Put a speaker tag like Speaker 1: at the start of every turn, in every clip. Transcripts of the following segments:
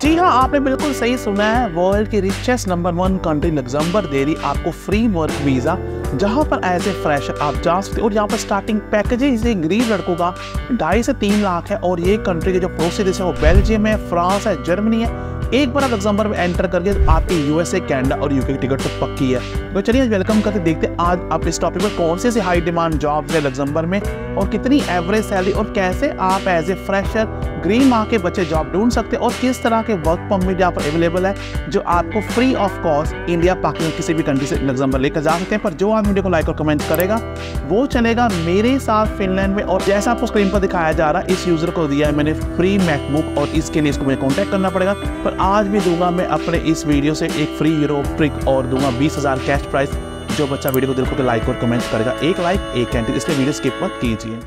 Speaker 1: जी हाँ आपने बिल्कुल सही सुना है वर्ल्ड की richest number one country Luxembourg दे रही आपको फ्री वर्क वीज़ा जहाँ पर एज ए फ्रेशर आप जा सकते हैं और यहाँ पर स्टार्टिंग पैकेज इसे गरीब लड़कों का ढाई से तीन लाख है और ये कंट्री के जो पड़ोसी है वो बेल्जियम है फ्रांस है जर्मनी है एक बार आप लग्जम्बर में एंटर करके आपकी यूएसए कैनेडा और यूके की टिकट तो पक्की है तो चलिए वेलकम करके देखते हैं आज आप इस टॉपिक पर कौन से हाई डिमांड जॉब है लग्जम्बर में और कितनी एवरेज सैलरी और कैसे आप as a fresher green mark के बच्चे जॉब ढूंढ सकते हैं और किस तरह के वर्क परमिट यहाँ पर अवेलेबल है जो आपको free of cost India Pakistan किसी भी कंट्री से एग्जाम्पल लेकर जा सकते हैं पर जो आप वीडियो को लाइक और कमेंट करेगा वो चलेगा मेरे साथ फिनलैंड में और जैसा आपको स्क्रीन पर दिखाया जा रहा है इस यूज़र को दिया है मैंने फ्री मैकबुक और इसके लिए इसको मुझे कॉन्टैक्ट करना पड़ेगा पर आज भी दूंगा मैं अपने इस वीडियो से एक फ्री हीरो ट्रिक और दूंगा बीस कैश प्राइस जो बच्चा वीडियो को देखो लाइक और कमेंट करेगा एक लाइक एक कैंटी इसलिए वीडियो स्किप मत कीजिए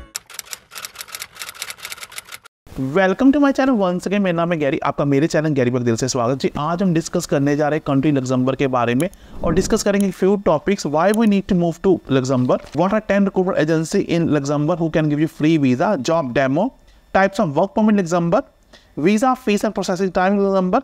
Speaker 1: welcome to my channel one second मेरा नाम है गैरी आपका मेरे चैनल गैरी पर दिल से स्वागत जी आज हम डिस्कस करने जा रहे हैं कंट्री लग्जम्बर के बारे में और डिस्कस करेंगे few topics why we need to move to Luxembourg what are ten recruitment agency in Luxembourg who can give you free visa job demo types of work permit Luxembourg visa fees and processing time Luxembourg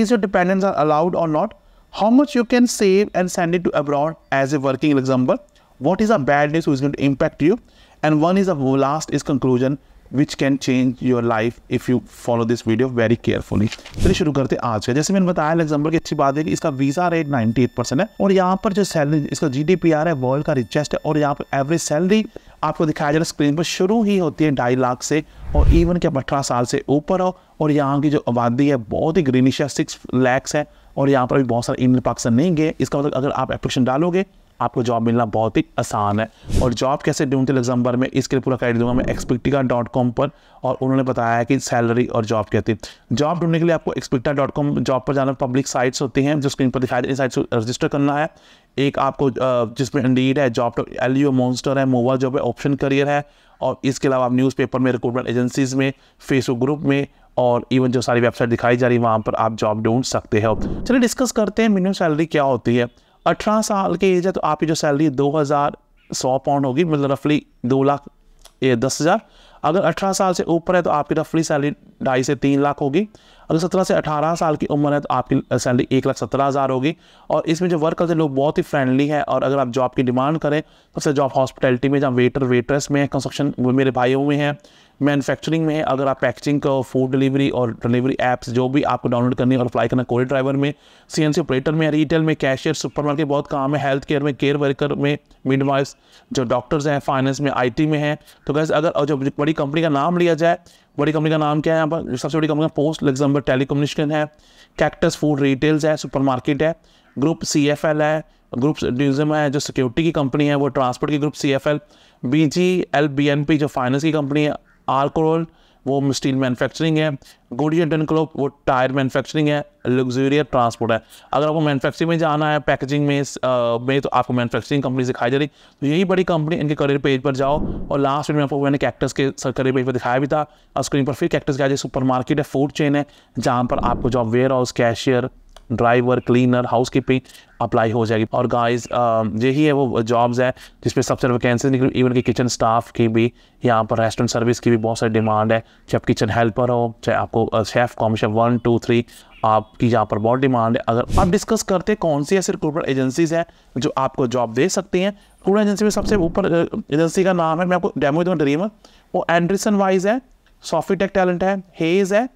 Speaker 1: is your dependence are allowed और not how much you can save and send it to abroad as a working Luxembourg what is a bad news who is going to impact you and one is a last is conclusion which can change your life if you follow this video very carefully चलिए शुरू करते आज का जैसे मैंने बताया example की अच्छी बात है कि इसका वीज़ा रेट एट परसेंट है और यहाँ पर जो सैलरी इसका जी डी पी आर है वर्ल्ड का रिचेस्ट है और यहाँ पर एवरेज सैलरी आपको दिखाया जा रहा है स्क्रीन पर शुरू ही होती है ढाई लाख से और इवन के अठारह साल से ऊपर हो और यहाँ की जो आबादी है बहुत ही ग्रीनिश है सिक्स लैक्स है और यहाँ पर भी बहुत सारे इंडियन पाकिस्तान नहीं गए इसका मतलब अगर आप एप्लीकेशन डालोगे आपको जॉब मिलना बहुत ही आसान है और जॉब कैसे ढूंढते लग्जम्बर में इसके लिए पूरा कैड दूंगा मैं एक्सपेक्टिका डॉट कॉम पर और उन्होंने बताया कि सैलरी और जॉब क्या थी जॉब ढूंढने के लिए आपको एक्सपेक्टा डॉट कॉम जॉब पर जाना पब्लिक साइट्स होती हैं जो स्क्रीन पर दिखाई दे रही साइट्स रजिस्टर करना है एक आपको जिसमें इंडीड है जॉब एल यू मोन्स्टर है मोबाइल जॉब है ऑप्शन करियर है और इसके अलावा आप न्यूज़पेपर में रिक्रूटमेंट एजेंसीज में फेसबुक ग्रुप में और इवन जो सारी वेबसाइट दिखाई जा रही है वहाँ पर आप जॉब ढूंढ सकते हो चलिए डिस्कस करते हैं मिनिमम सैलरी क्या होती है अठारह साल की एज है तो आपकी जो सैलरी दो हज़ार सौ पाउंड होगी मतलब रफली दो लाख ये दस हज़ार अगर अठारह साल से ऊपर है तो आपकी रफली सैलरी ढाई से तीन लाख होगी अगर सत्रह से अठारह साल की उम्र है तो आपकी सैलरी एक लाख सत्रह हज़ार होगी और इसमें जो वर्कर्स हैं लोग बहुत ही फ्रेंडली है और अगर आप जॉब की डिमांड करें सबसे जॉब हॉस्पिटैलिटी में जहाँ वेटर वेटर्स में कंस्ट्रक्शन मेरे भाई हुए हैं मैन्युफैक्चरिंग में अगर आप पैकेजिंग का फूड डिलीवरी और डिलीवरी ऐप्स जो भी आपको डाउनलोड करनी है और अप्लाई करना कोरियर ड्राइवर में सीएनसी ऑपरेटर में रिटेल में कैशियर सुपरमार्केट बहुत काम है हेल्थ केयर में केयर वर्कर में मिडवाइफ जो डॉक्टर्स हैं फाइनेंस में आईटी में हैं तो गैस अगर जो बड़ी कंपनी का नाम लिया जाए बड़ी कंपनी का नाम क्या है यहाँ पर सबसे बड़ी कंपनी पोस्ट लग्जम्बर टेलीकम्युनिकेशन है कैक्टस फूड रिटेल्स है सुपरमार्केट है ग्रुप सी एफ एल है ग्रुप ड्यूजम है जो सिक्योरिटी की कंपनी है वो ट्रांसपोर्ट की group C F L B G L B N P जो फाइनेंस की कंपनी है आर्कोरोल वो स्टील मैन्युफैक्चरिंग है गुडिया डनक्लोप वो टायर मैन्युफैक्चरिंग है लग्जूरियर ट्रांसपोर्ट है अगर आपको मैन्युफैक्चरिंग में जाना है पैकेजिंग में में तो आपको मैन्युफैक्चरिंग कंपनी दिखाई जा रही तो यही बड़ी कंपनी इनके करियर पेज पर जाओ और लास्ट में आपको मैंने कैक्टस के करियर पेज पर दिखाया भी था और स्क्रीन पर फिर कैक्टस का सुपर मार्केट है फूड चेन है जहाँ पर आपको job warehouse cashier driver cleaner housekeeping apply हो जाएगी और गाइस um, यही है वो जॉब्स है जिसपे सबसे वैकेंसी निकल इवन कि किचन स्टाफ की भी यहाँ पर रेस्टोरेंट सर्विस की भी बहुत सारी डिमांड है चाहे आप किचन हेल्पर हो चाहे आपको chef commission one two three आपकी यहाँ पर बहुत डिमांड है अगर आप डिस्कस करते हैं कौन सी ऐसी रिक्रूटमेंट एजेंसीज हैं जो आपको जॉब दे सकती हैं रिक्रूटमेंट एजेंसी में सबसे ऊपर एजेंसी uh, का नाम है मैं आपको डेमो दूँगा ड्रीमर वो एंड्रिसन वाइज है सॉफीटेक टैलेंट है हेज है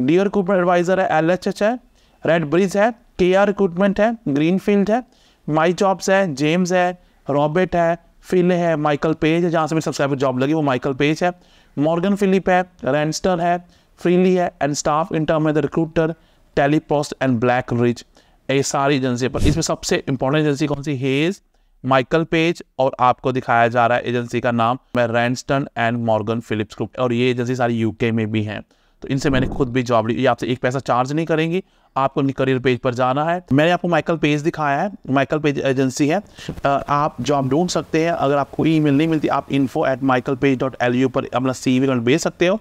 Speaker 1: डियर कूपर एडवाइज़र है एल है रेड ब्रिज है के आर रिक्रूटमेंट है ग्रीन फील्ड है माई जॉब्स है जेम्स है रॉबर्ट है फिल है माइकल पेज है जहाँ से मेरी सबसे जॉब लगी वो माइकल पेज है मॉर्गन फिलिप है रेंस्टर है फ्रीली है and staff interim the recruiter टेलीपोस्ट एंड ब्लैक रिज ये सारी एजेंसी पर इसमें सबसे इंपॉर्टेंट एजेंसी कौन सी हेज माइकल पेज और आपको दिखाया जा रहा है एजेंसी का नाम मैं Randstad and Morgan Philips group और ये एजेंसी सारी यूके में भी हैं तो इनसे मैंने खुद भी जॉब ली ये आपसे एक पैसा चार्ज नहीं करेंगी आपको अपनी करियर पेज पर जाना है मैंने आपको माइकल पेज दिखाया है माइकल पेज एजेंसी है आप जॉब ढूंढ सकते हैं अगर आपको ई मेल नहीं मिलती आप info at Michael Page dot L U पर अपना सी वी भेज सकते हो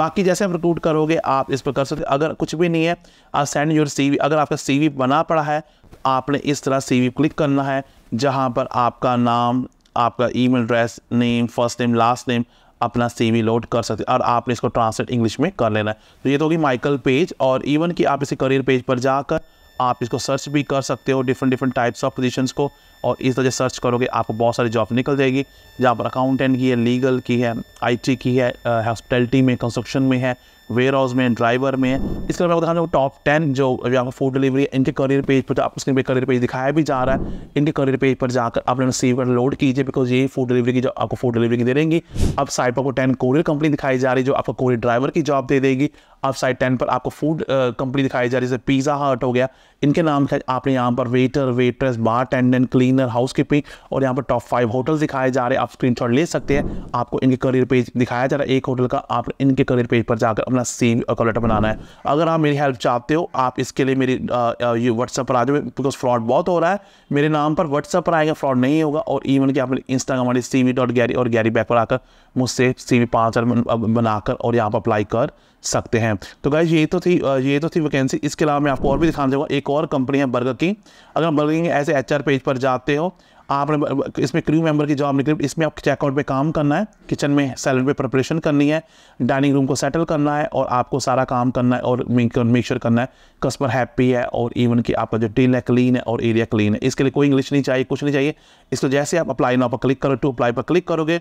Speaker 1: बाकी जैसे आप रिक्रूट करोगे आप इस पर कर सकते अगर कुछ भी नहीं है आप सेंड योर सी वी अगर आपका सी वी बना पड़ा है तो आपने इस तरह सी वी क्लिक करना है जहाँ पर आपका नाम आपका email address name first name last name अपना सीवी लोड e कर सकते और आपने इसको ट्रांसलेट इंग्लिश में कर लेना है तो ये तो होगी माइकल पेज और इवन कि आप इसे करियर पेज पर जाकर आप इसको सर्च भी कर सकते हो different different types of positions को और इस तरह से सर्च करोगे आपको बहुत सारी जॉब निकल जाएगी जहाँ पर अकाउंटेंट की है लीगल की है आईटी की है हॉस्पिटलिटी में कंस्ट्रक्शन में है वेयर हाउस में ड्राइवर में इसके अलावा बता टॉप टेन जो यहाँ पर फूड डिलीवरी है इनके करियर पेज पर आपको स्क्रीन पे करियर पेज दिखाया भी जा रहा है इनके करियर पेज पर जाकर आप अपने सी लोड कीजिए बिकॉज ये फूड डिलीवरी की जो आपको फूड डिलीवरी की दे देंगी अब साइड पर आपको टेन कोरियर कंपनी दिखाई जा रही है जो आपको कोरियर ड्राइवर की जॉब दे देगी अब साइड टेन पर आपको फूड कंपनी दिखाई जा रही है जैसे पिज़्ज़ा हट हो गया इनके नाम आपने यहाँ पर waiter waitress bartender clean dinner housekeeping और यहाँ पर टॉप फाइव होटल दिखाए जा रहे हैं आप स्क्रीनशॉट ले सकते हैं आपको इनके करियर पेज दिखाया जा रहा है एक होटल का आप इनके करियर पेज पर जाकर अपना सेम अकाउंट बनाना है अगर आप मेरी हेल्प चाहते हो आप इसके लिए मेरी ये व्हाट्सअप पर आ जाओ बिकॉज फ्रॉड बहुत हो रहा है मेरे नाम पर व्हाट्सअप पर आएगा फ्रॉड नहीं होगा और इवन कि आप इंस्टाग्राम वाली सी वी डॉट गैरी और गैरी बैक पर आकर मुझसे सी वी पाँच हज़ार बनाकर और यहाँ पर अप्लाई कर सकते हैं तो गाइज ये तो थी ये तो थी वैकेंसी इसके अलावा मैं आपको और भी दिखाना चाहूँगा एक और कंपनी है बर्गर किंग अगर बर्गर किंग ऐसे एच पेज पर जाते हो आपने इसमें क्रू मेंबर की जॉब निकली इसमें आप चेकआउट पे काम करना है किचन में सैलन पे प्रिपरेशन करनी है डाइनिंग रूम को सेटल करना है और आपको सारा काम करना है और मेक श्योर करना है कस्टमर हैप्पी है और इवन कि आपका जो डील है क्लीन है और एरिया क्लीन है इसके लिए कोई इंग्लिश नहीं चाहिए कुछ नहीं चाहिए इसको जैसे आप अप्लाई नाव पर क्लिक करो टू अप्लाई पर क्लिक करोगे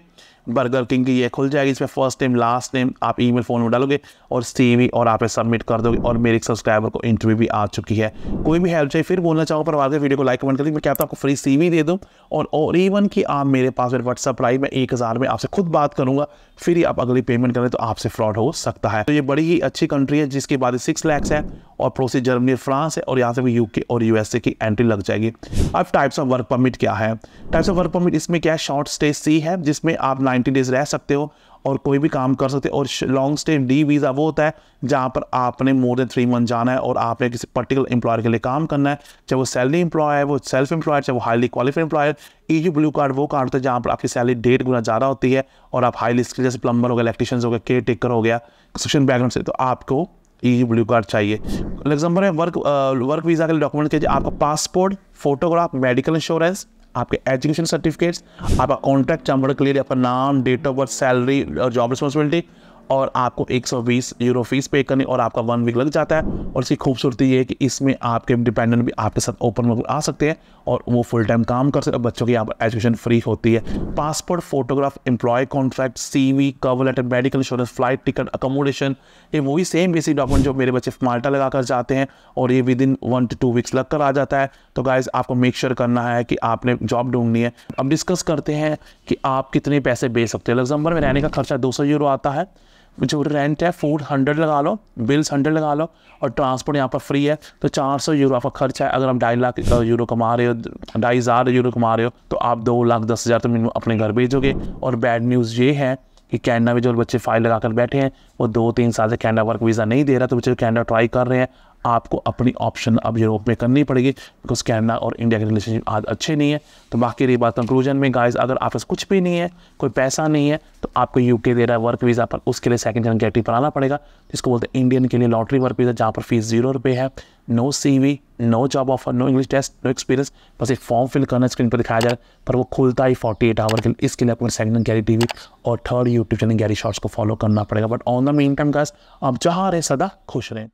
Speaker 1: बर्गर किंग की ये खुल जाएगी इसमें फर्स्ट टाइम लास्ट टाइम आप ई फोन में डालोगे और सी और आप सबमिट कर दोगे और मेरे सब्सक्राइबर को इंटरव्यू भी आ चुकी है कोई भी हेल्प चाहिए फिर बोलना चाहो पर के वीडियो को लाइक कमेंट करें मैं कहता आपको फ्री सी दे दूँ और और इवन कि आप मेरे पास मेरे व्हाट्सअप लाइव में एक हज़ार में आपसे खुद बात करूंगा फिर ही आप अगली पेमेंट करें तो आपसे फ्रॉड हो सकता है तो ये बड़ी ही अच्छी कंट्री है जिसके बाद सिक्स लैक्स है और प्रोसेस जर्मनी और फ्रांस है और यहाँ से भी यूके और यूएसए की एंट्री लग जाएगी अब टाइप्स ऑफ वर्क परमिट क्या है टाइप्स ऑफ वर्क परमिट इसमें क्या है शॉर्ट स्टे सी है जिसमें आप नाइन्टी डेज रह सकते हो और कोई भी काम कर सकते और लॉन्ग स्टे डी वीज़ा वो होता है जहाँ पर आपने मोर देन थ्री मंथ जाना है और आपने किसी पर्टिकुलर एम्प्लॉयर के लिए काम करना है चाहे वो सैलरी एम्प्लॉय है वो सेल्फ एम्प्लॉयर चाहे वो highly qualified employer E G blue card वो कार्ड होता है जहाँ पर आपकी सैलरी डेढ़ गुना ज़्यादा होती है और आप हाईली स्किल जैसे प्लम्बर हो गया इलेक्ट्रिशियन हो गया केयर टेकर हो गया कंस्ट्रक्शन बैकग्राउंड से तो आपको ई ब्लू कार्ड चाहिए लग्जम्बर में वर्क वर्क वीज़ा के लिए डॉक्यूमेंट के आपका पासपोर्ट फोटोग्राफ मेडिकल इंश्योरेंस आपके एजुकेशन सर्टिफिकेट्स आपका कॉन्ट्रैक्ट चैम्बर के लिए आपका नाम डेट ऑफ बर्थ सैलरी और जॉब रिस्पॉन्सिबिलिटी और आपको 120 यूरो फीस पे करनी और आपका वन वीक लग जाता है और इसकी खूबसूरती ये है कि इसमें आपके डिपेंडेंट भी आपके साथ ओपन वर्क आ सकते हैं और वो फुल टाइम काम कर सकते हैं बच्चों की यहाँ पर एजुकेशन फ्री होती है passport photograph employ contract C V cover letter medical insurance flight ticket accommodation ये वो भी सेम बेसिक डॉक्यूमेंट जो मेरे बच्चे माल्टा लगा कर जाते हैं और ये within one two two weeks लग कर आ जाता है तो गाइज आपको मेक श्योर sure करना है कि आपने जॉब ढूंढनी है अब डिस्कस करते हैं कि आप कितने पैसे बेच सकते हैं लग्जम्बर में रहने का खर्चा दो यूरो आता है जो रेंट है फूड हंड्रेड लगा लो बिल्स हंड्रेड लगा लो और ट्रांसपोर्ट यहाँ पर फ्री है तो चार सौ यूरो आपका खर्चा है अगर आप ढाई लाख यूरो कमा रहे हो ढाई हज़ार यूरो कमा रहे हो तो आप दो लाख दस हज़ार तो मिनिमम अपने घर भेजोगे और बैड न्यूज़ ये है कि कैनेडा में जो बच्चे फाइल लगा कर बैठे हैं वो दो तीन साल से कैनेडा वर्क वीज़ा नहीं दे रहा तो बच्चे कैनेडा ट्राई कर रहे हैं आपको अपनी ऑप्शन अब यूरोप में करनी पड़ेगी बिकॉज कैनेडा और इंडिया की रिलेशनशिप आज अच्छे नहीं है तो बाकी रही बात कंक्लूजन में गाइज अगर आपके कुछ भी नहीं है कोई पैसा नहीं है तो आपको यूके दे रहा है वर्क वीज़ा पर उसके लिए सेकंड जन कैटी पर आना पड़ेगा जिसको बोलते हैं इंडियन के लिए लॉटरी वर्क वीज़ा जहाँ पर फीस जीरो रुपये है no C no job offer no English test no experience बस एक फॉर्म फिल करना स्क्रीन पर दिखाया जाए पर वो खुलता ही 48 आवर के लिए इसके लिए आपको सेकंड गैरी टीवी और third YouTube channel Gary shorts को फॉलो करना पड़ेगा but on the main time guys आप जहाँ रहे सदा खुश रहें